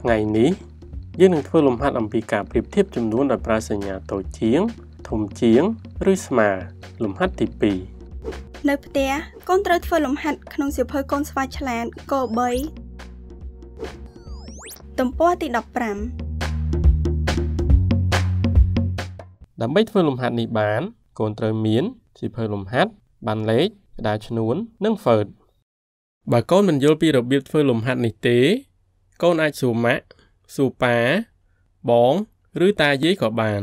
ថ្ងៃនេះយើងនឹងធ្វើលំហាត់អំពីការប្រៀបធៀបចំនួនដោយប្រើសញ្ញាតូចជាង ធំជាង ឬស្មើលំហាត់ទី2នៅផ្ទះកូនត្រូវធ្វើលំហាត់ក្នុងសៀវភៅកូនស្វាយឆ្លាតក3ទំព័រទី15ដើម្បីធ្វើលំហាត់នេះបាន កូនត្រូវមានសៀវភៅលំហាត់បានលេខក្តារឈ្នួន និងហ្វឺតបើកូនមិនយល់ពីរបៀបធ្វើ លំហាត់នេះទេកូនអាចសួរម៉ាក់សួរប៉ាបងឬតាយាយក៏បាន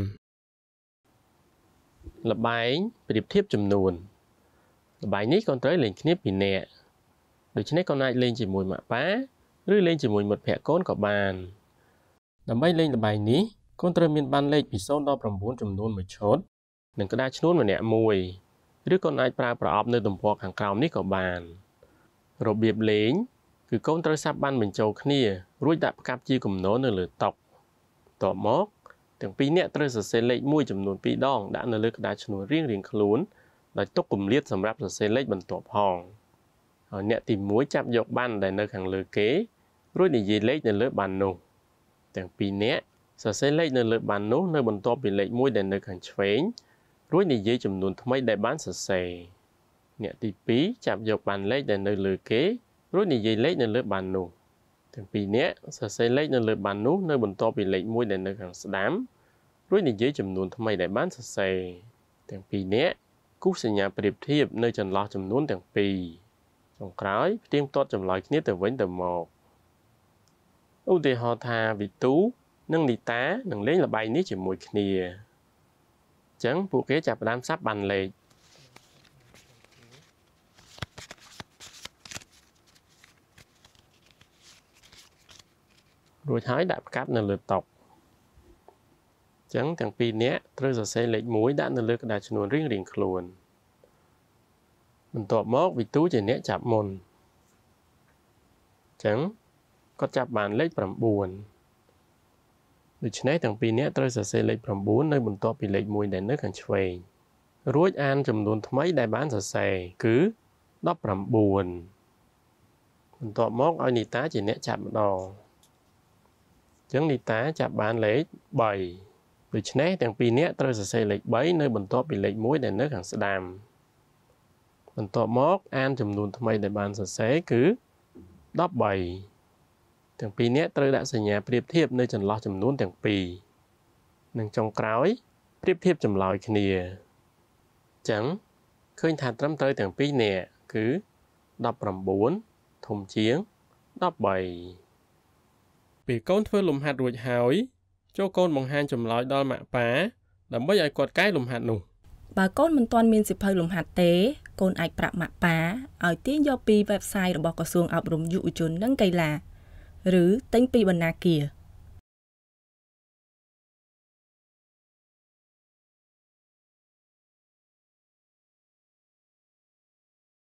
លបែងប្រៀបធៀបចំនួនលបែងនេះកូនត្រូវលេងគ្នាពីរនាក់ដូច្នេះកូនអាចលេងជាមួយម៉ាក់ប៉ាឬលេងជាមួយមិត្តភ័ក្តិកូនក៏បាន ដើម្បីលេងលបែងនេះកូនត្រូវមានបានលេខពី0ដល់9ចំនួនមួយឈុតនិងក្តារឈ្នួនម្នាក់មួយ ឬកូនអាចប្រើប្រអប់នៅទំព័រខាងក្រោមនេះក៏បាន របៀបលេងគឺកូនត្រូវសាប់បានបញ្ចូលគ្នារួចដាក់ផ្កាប់ជាគំនរនៅលើតុតបមកទាំងពីរអ្នកត្រូវសរសេរលេខ1ចំនួន2ដងដាក់នៅលើក្តារឈ្នួររៀងៗខ្លួនដោយទុកគម្លាតសម្រាប់សរសេរលេខបន្ទាប់ផងហើយអ្នកទី1ចាប់យកបានដែលនៅខាងលើគេរួចនិយាយលេខនៅលើបាននោះទាំងពីរអ្នកសរសេរលេខនៅលើបាននោះនៅ បន្ទាប់ពីលេខ1ដែលនៅខាងឆ្វេងរួចនិយាយចំនួនថ្មីដែលបានសរសេរអ្នកទី2ចាប់យកបានលេខដែលនៅលើគេរួចនិយាយលេខនៅលើបាននោះទាំងពីរនាក់សរសេរលេខនៅលើបាននោះនៅបន្ទាប់ពីលេខ1ដែលនៅខាងស្ដាំរួចនិយាយចំនួនថ្មីដែលបានសរសេរទាំងពីរនាក់គូសញ្ញាប្រៀបធៀបនៅចន្លោះចំនួនទាំងពីរចុងក្រោយផ្ទៀងផ្ទាត់ចម្លើយគ្នាទៅវិញទៅមកឧទាហរណ៍ថាវិទូនិងនីតានឹងលេងល្បែងនេះជាមួយគ្នាអញ្ចឹងពួកគេចាប់ផ្ដើមសាប់បានលេខរួចហើយ ដាក់ផ្កាប់នៅលើតុអញ្ចឹងទាំងពីរនាក់ត្រូវសរសេរលេខ1ដាក់នៅលើក្តារឈ្នួនរៀងៗខ្លួន បន្ទាប់មកវិទូជាអ្នកចាប់មុនអញ្ចឹងគាត់ចាប់បានលេខ9ដូច្នេះទាំងពីរនាក់ត្រូវសរសេរលេខ9នៅបន្ទាប់ពីលេខ1ដែលនៅខាងឆ្វេងរួចអានចំនួនថ្មីដែលបានសរសេរគឺ19បន្ទាប់មកឲ្យនីតាជាអ្នកចាប់ម្ដងចឹងនីតាចាប់បានលេខ3ដូច្នេះទាំងពីរនាក់ត្រូវសរសេរលេខ3នៅ បន្ទាប់ពីលេខ1ដែលនៅខាងស្ដាំបន្ទាប់មកអានចំនួនថ្មីដែលបានសរសេរគឺ13ទាំងពីរនាក់ត្រូវដាក់សញ្ញាប្រៀបធៀបនៅចន្លោះចំនួនទាំងពីរនិងចុងក្រោយប្រៀបធៀបចម្លើយគ្នា ចឹងឃើញថាត្រឹមត្រូវទាំងពីរនាក់គឺ19ធំជាង13ពេលកូនធ្វើលំហាត់រួចហើយ ចូលកូនបង្ហាញចម្លើយដល់ម៉ាក់ប៉ាដើម្បីឲ្យគាត់កែលំហាត់នោះបើកូនមិនទាន់មានសិភៅលំហាត់ទេ កូនអាចប្រាប់ម៉ាក់ប៉ាឲ្យទាញយកពី website របស់ក្រសួងអប់រំយុវជននិងកីឡាឬទិញពីបណ្ណាគារ។